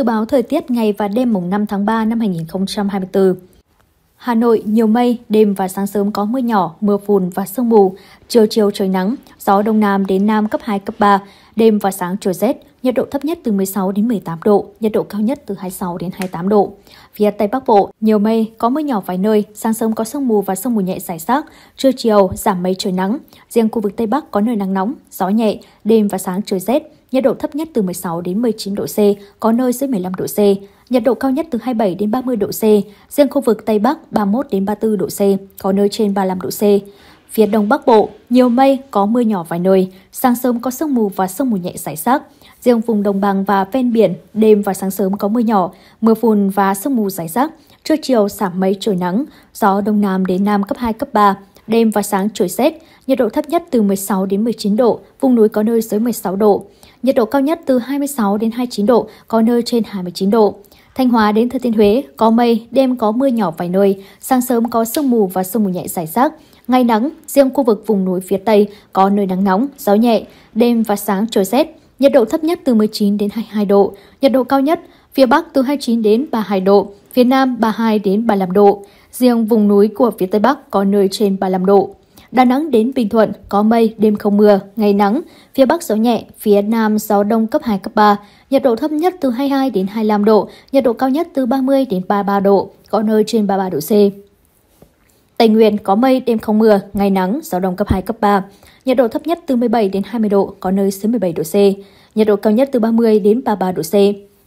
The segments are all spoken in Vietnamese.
Dự báo thời tiết ngày và đêm mùng 5 tháng 3 năm 2024. Hà Nội nhiều mây, đêm và sáng sớm có mưa nhỏ, mưa phùn và sương mù, chiều chiều trời nắng, gió đông nam đến nam cấp 2 cấp 3, đêm và sáng trời rét, nhiệt độ thấp nhất từ 16 đến 18 độ, nhiệt độ cao nhất từ 26 đến 28 độ. Phía Tây Bắc Bộ, nhiều mây, có mưa nhỏ vài nơi, sáng sớm có sương mù và sương mù nhẹ rải rác, trưa chiều giảm mây trời nắng. Riêng khu vực Tây Bắc có nơi nắng nóng, gió nhẹ, đêm và sáng trời rét, nhiệt độ thấp nhất từ 16 đến 19 độ C, có nơi dưới 15 độ C, nhiệt độ cao nhất từ 27 đến 30 độ C, riêng khu vực Tây Bắc 31 đến 34 độ C, có nơi trên 35 độ C. Phía Đông Bắc Bộ, nhiều mây, có mưa nhỏ vài nơi, sáng sớm có sương mù và sương mù nhẹ rải rác, Riêng vùng đồng bằng và ven biển, đêm và sáng sớm có mưa nhỏ, mưa phùn và sương mù rải rác. Trưa chiều giảm mây trời nắng, gió đông nam đến nam cấp 2, cấp 3. Đêm và sáng trời rét, nhiệt độ thấp nhất từ 16 đến 19 độ, vùng núi có nơi dưới 16 độ. Nhiệt độ cao nhất từ 26 đến 29 độ, có nơi trên 29 độ. Thanh Hóa đến Thừa Thiên Huế có mây, đêm có mưa nhỏ vài nơi, sáng sớm có sương mù và sương mù nhẹ rải rác. Ngày nắng, riêng khu vực vùng núi phía Tây có nơi nắng nóng, gió nhẹ, đêm và sáng trời rét nhiệt độ thấp nhất từ 19 đến 22 độ, nhiệt độ cao nhất phía Bắc từ 29 đến 32 độ, phía Nam 32 đến 35 độ, riêng vùng núi của phía Tây Bắc có nơi trên 35 độ. Đà Nẵng đến Bình Thuận có mây, đêm không mưa, ngày nắng, phía Bắc gió nhẹ, phía Nam gió đông cấp 2, cấp 3, nhiệt độ thấp nhất từ 22 đến 25 độ, nhiệt độ cao nhất từ 30 đến 33 độ, có nơi trên 33 độ C. Tây Nguyên có mây, đêm không mưa, ngày nắng, gió đông cấp 2, cấp 3. Nhiệt độ thấp nhất từ 17 đến 20 độ, có nơi dưới 17 độ C. Nhiệt độ cao nhất từ 30 đến 33 độ C.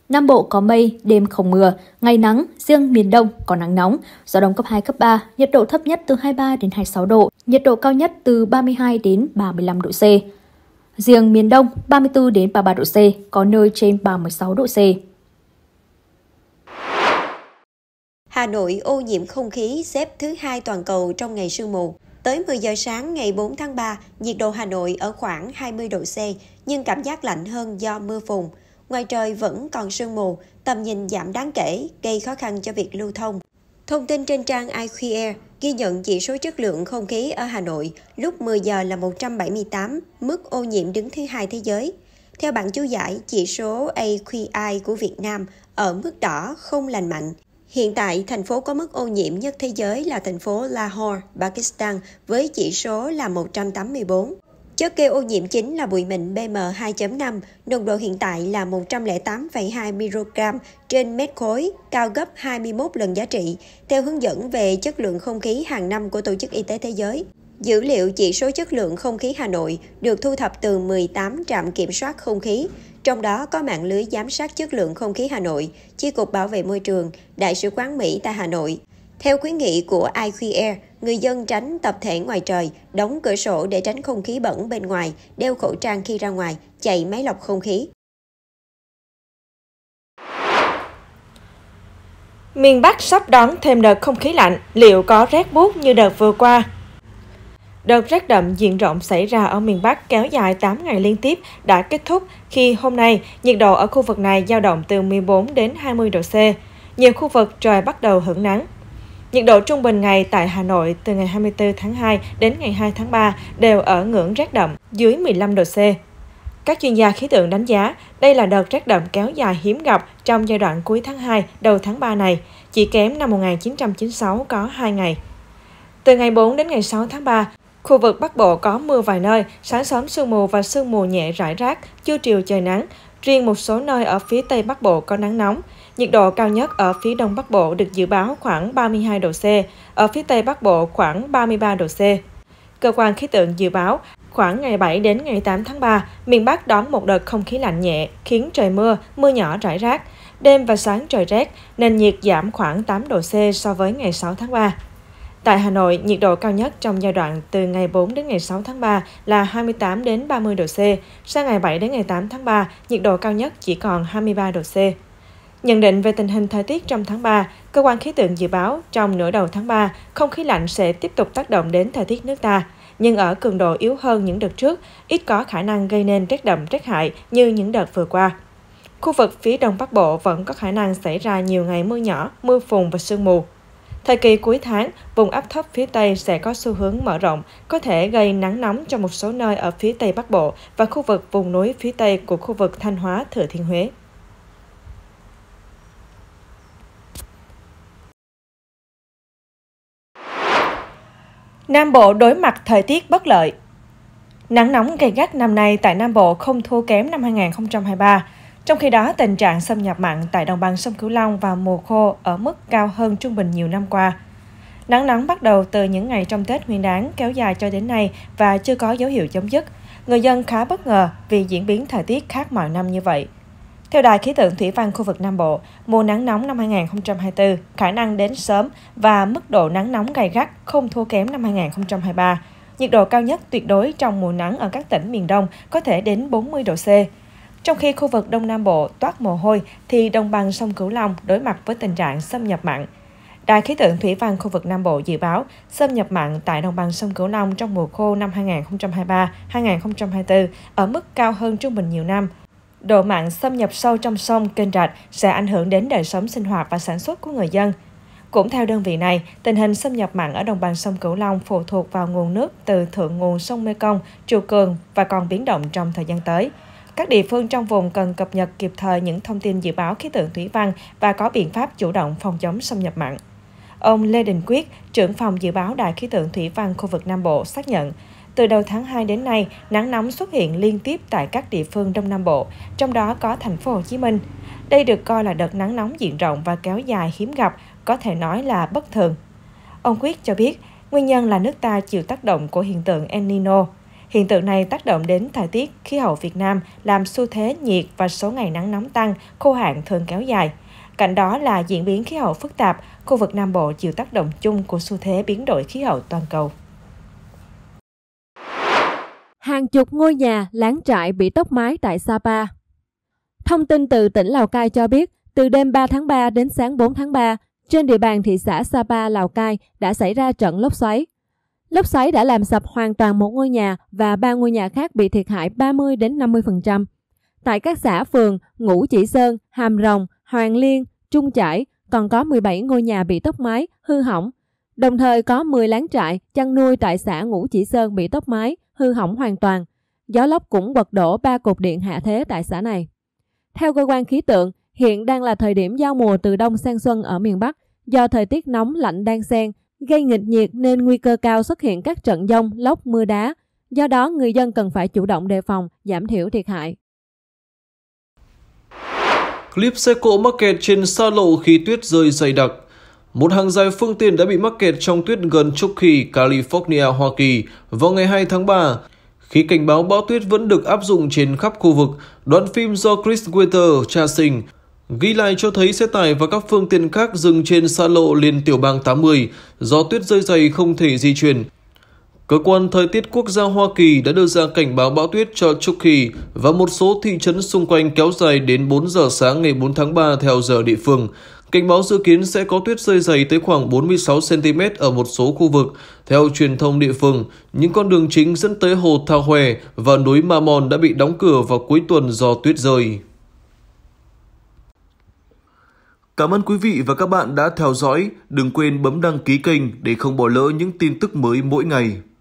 Nam Bộ có mây, đêm không mưa, ngày nắng, riêng miền Đông có nắng nóng, gió đông cấp 2, cấp 3, nhiệt độ thấp nhất từ 23 đến 26 độ, nhiệt độ cao nhất từ 32 đến 35 độ C. Riêng miền Đông 34 đến 33 độ C, có nơi trên 36 độ C. Hà Nội ô nhiễm không khí xếp thứ hai toàn cầu trong ngày sương mù. Tới 10 giờ sáng ngày 4 tháng 3, nhiệt độ Hà Nội ở khoảng 20 độ C, nhưng cảm giác lạnh hơn do mưa phùn. Ngoài trời vẫn còn sương mù, tầm nhìn giảm đáng kể, gây khó khăn cho việc lưu thông. Thông tin trên trang iQAir ghi nhận chỉ số chất lượng không khí ở Hà Nội lúc 10 giờ là 178, mức ô nhiễm đứng thứ hai thế giới. Theo bảng chú giải, chỉ số AQI của Việt Nam ở mức đỏ không lành mạnh, Hiện tại, thành phố có mức ô nhiễm nhất thế giới là thành phố Lahore, Pakistan, với chỉ số là 184. Chất gây ô nhiễm chính là bụi mịn PM2.5, nồng độ hiện tại là 108,2 microgram trên mét khối, cao gấp 21 lần giá trị, theo hướng dẫn về chất lượng không khí hàng năm của Tổ chức Y tế Thế giới. Dữ liệu chỉ số chất lượng không khí Hà Nội được thu thập từ 18 trạm kiểm soát không khí, trong đó có mạng lưới giám sát chất lượng không khí Hà Nội, Chi cục Bảo vệ môi trường, Đại sứ quán Mỹ tại Hà Nội. Theo khuyến nghị của iQair, người dân tránh tập thể ngoài trời, đóng cửa sổ để tránh không khí bẩn bên ngoài, đeo khẩu trang khi ra ngoài, chạy máy lọc không khí. Miền Bắc sắp đón thêm đợt không khí lạnh, liệu có rét buốt như đợt vừa qua? Đợt rét đậm diện rộng xảy ra ở miền Bắc kéo dài 8 ngày liên tiếp đã kết thúc khi hôm nay nhiệt độ ở khu vực này dao động từ 14 đến 20 độ C. Nhiều khu vực trời bắt đầu hưởng nắng. Nhiệt độ trung bình ngày tại Hà Nội từ ngày 24 tháng 2 đến ngày 2 tháng 3 đều ở ngưỡng rét đậm dưới 15 độ C. Các chuyên gia khí tượng đánh giá đây là đợt rét đậm kéo dài hiếm gặp trong giai đoạn cuối tháng 2, đầu tháng 3 này, chỉ kém năm 1996 có 2 ngày. Từ ngày 4 đến ngày 6 tháng 3, Khu vực Bắc Bộ có mưa vài nơi, sáng sớm sương mù và sương mù nhẹ rải rác, trưa chiều trời nắng. Riêng một số nơi ở phía Tây Bắc Bộ có nắng nóng. Nhiệt độ cao nhất ở phía Đông Bắc Bộ được dự báo khoảng 32 độ C, ở phía Tây Bắc Bộ khoảng 33 độ C. Cơ quan khí tượng dự báo, khoảng ngày 7 đến ngày 8 tháng 3, miền Bắc đón một đợt không khí lạnh nhẹ, khiến trời mưa, mưa nhỏ rải rác. Đêm và sáng trời rét, nền nhiệt giảm khoảng 8 độ C so với ngày 6 tháng 3. Tại Hà Nội, nhiệt độ cao nhất trong giai đoạn từ ngày 4 đến ngày 6 tháng 3 là 28 đến 30 độ C. Sang ngày 7 đến ngày 8 tháng 3, nhiệt độ cao nhất chỉ còn 23 độ C. Nhận định về tình hình thời tiết trong tháng 3, cơ quan khí tượng dự báo trong nửa đầu tháng 3, không khí lạnh sẽ tiếp tục tác động đến thời tiết nước ta, nhưng ở cường độ yếu hơn những đợt trước, ít có khả năng gây nên rét đậm rét hại như những đợt vừa qua. Khu vực phía Đông Bắc Bộ vẫn có khả năng xảy ra nhiều ngày mưa nhỏ, mưa phùn và sương mù. Thời kỳ cuối tháng, vùng áp thấp phía Tây sẽ có xu hướng mở rộng, có thể gây nắng nóng cho một số nơi ở phía Tây Bắc Bộ và khu vực vùng núi phía Tây của khu vực Thanh Hóa, Thừa Thiên Huế. Nam Bộ đối mặt thời tiết bất lợi Nắng nóng gay gắt năm nay tại Nam Bộ không thua kém năm 2023. Trong khi đó, tình trạng xâm nhập mặn tại đồng bằng sông Cửu Long vào mùa khô ở mức cao hơn trung bình nhiều năm qua. Nắng nóng bắt đầu từ những ngày trong Tết Nguyên đán kéo dài cho đến nay và chưa có dấu hiệu chấm dứt. Người dân khá bất ngờ vì diễn biến thời tiết khác mọi năm như vậy. Theo Đài khí tượng thủy văn khu vực Nam Bộ, mùa nắng nóng năm 2024 khả năng đến sớm và mức độ nắng nóng gay gắt không thua kém năm 2023. Nhiệt độ cao nhất tuyệt đối trong mùa nắng ở các tỉnh miền Đông có thể đến 40 độ C. Trong khi khu vực Đông Nam Bộ toát mồ hôi thì đồng bằng sông Cửu Long đối mặt với tình trạng xâm nhập mặn. Đài khí tượng thủy văn khu vực Nam Bộ dự báo xâm nhập mặn tại đồng bằng sông Cửu Long trong mùa khô năm 2023-2024 ở mức cao hơn trung bình nhiều năm. Độ mặn xâm nhập sâu trong sông, kênh rạch sẽ ảnh hưởng đến đời sống sinh hoạt và sản xuất của người dân. Cũng theo đơn vị này, tình hình xâm nhập mặn ở đồng bằng sông Cửu Long phụ thuộc vào nguồn nước từ thượng nguồn sông Mekong, Triều Cường và còn biến động trong thời gian tới. Các địa phương trong vùng cần cập nhật kịp thời những thông tin dự báo khí tượng thủy văn và có biện pháp chủ động phòng chống xâm nhập mặn. Ông Lê Đình Quyết, trưởng phòng dự báo Đài khí tượng thủy văn khu vực Nam Bộ xác nhận, từ đầu tháng 2 đến nay, nắng nóng xuất hiện liên tiếp tại các địa phương Đông Nam Bộ, trong đó có thành phố Hồ Chí Minh. Đây được coi là đợt nắng nóng diện rộng và kéo dài hiếm gặp, có thể nói là bất thường. Ông Quyết cho biết, nguyên nhân là nước ta chịu tác động của hiện tượng El Nino. Hiện tượng này tác động đến thời tiết khí hậu Việt Nam, làm xu thế nhiệt và số ngày nắng nóng tăng, khô hạn thường kéo dài. Cạnh đó là diễn biến khí hậu phức tạp, khu vực Nam Bộ chịu tác động chung của xu thế biến đổi khí hậu toàn cầu. Hàng chục ngôi nhà, láng trại bị tốc mái tại Sapa. Thông tin từ tỉnh Lào Cai cho biết, từ đêm 3 tháng 3 đến sáng 4 tháng 3, trên địa bàn thị xã Sapa, Lào Cai đã xảy ra trận lốc xoáy, Lốc xoáy đã làm sập hoàn toàn một ngôi nhà và ba ngôi nhà khác bị thiệt hại 30 đến 50%. Tại các xã phường Ngũ Chỉ Sơn, Hàm Rồng, Hoàng Liên, Trung Chải còn có 17 ngôi nhà bị tốc mái, hư hỏng. Đồng thời có 10 láng trại chăn nuôi tại xã Ngũ Chỉ Sơn bị tốc mái, hư hỏng hoàn toàn. Gió lốc cũng bật đổ ba cột điện hạ thế tại xã này. Theo cơ quan khí tượng, hiện đang là thời điểm giao mùa từ đông sang xuân ở miền Bắc, do thời tiết nóng lạnh đang xen gây nghịch nhiệt nên nguy cơ cao xuất hiện các trận dông, lốc, mưa đá. Do đó, người dân cần phải chủ động đề phòng, giảm thiểu thiệt hại. Clip xe cộ mắc kẹt trên xa lộ khi tuyết rơi dày đặc một hàng dài phương tiện đã bị mắc kẹt trong tuyết gần Truckee, California, Hoa Kỳ vào ngày 2 tháng 3. Khi cảnh báo bão tuyết vẫn được áp dụng trên khắp khu vực, đoạn phim do Chris Wetter, cha sinh, Ghi lại cho thấy xe tải và các phương tiện khác dừng trên xa lộ liên tiểu bang 80 do tuyết rơi dày không thể di chuyển. Cơ quan thời tiết quốc gia Hoa Kỳ đã đưa ra cảnh báo bão tuyết cho Chucky và một số thị trấn xung quanh kéo dài đến 4 giờ sáng ngày 4 tháng 3 theo giờ địa phương. Cảnh báo dự kiến sẽ có tuyết rơi dày tới khoảng 46cm ở một số khu vực. Theo truyền thông địa phương, những con đường chính dẫn tới hồ Thao Hòe và núi Ma Mòn đã bị đóng cửa vào cuối tuần do tuyết rơi. Cảm ơn quý vị và các bạn đã theo dõi. Đừng quên bấm đăng ký kênh để không bỏ lỡ những tin tức mới mỗi ngày.